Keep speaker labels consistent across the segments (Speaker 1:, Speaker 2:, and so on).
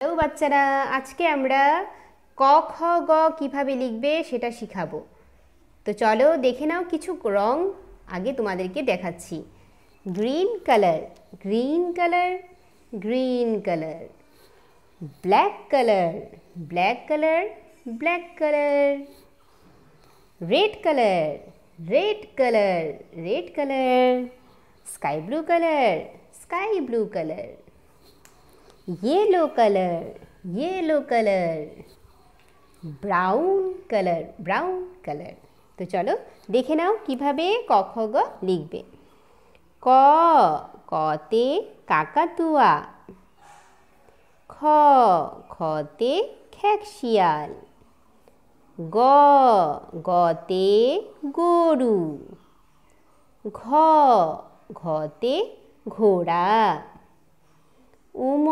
Speaker 1: hello বাচ্চারা আজকে আমরা ক খ গ কীভাবে লিখবে সেটা শিখাবো তো চলো দেখে নাও কিছু রং আগে তোমাদেরকে দেখাচ্ছি green colour green colour green colour black colour black colour black colour red colour red colour red colour sky blue colour sky blue colour yellow colour yellow colour brown colour brown colour तो चलो देखे नाओ कि कख ग लिखबे क कते काकतुआ ख खते खेक्शियाल ग गते गोरू घ घते घोड़ा উম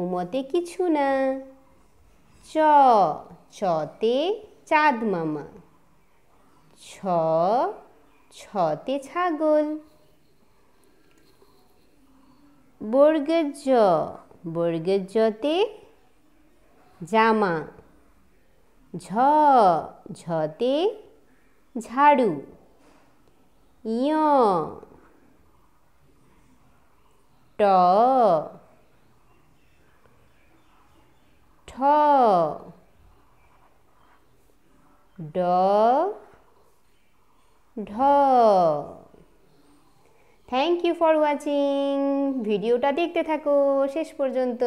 Speaker 1: উমতে কিছু না চ ছতে চাঁদ মামা ছ ছতে ছাগল বর্গের জ বর্গের জতে জামা ঝ ঝতে ঝাড়ু ইয়
Speaker 2: ট ঢ ড ঢ
Speaker 1: থ্যাংক ইউ ফর ওয়াচিং ভিডিওটা দেখতে থাকো শেষ পর্যন্ত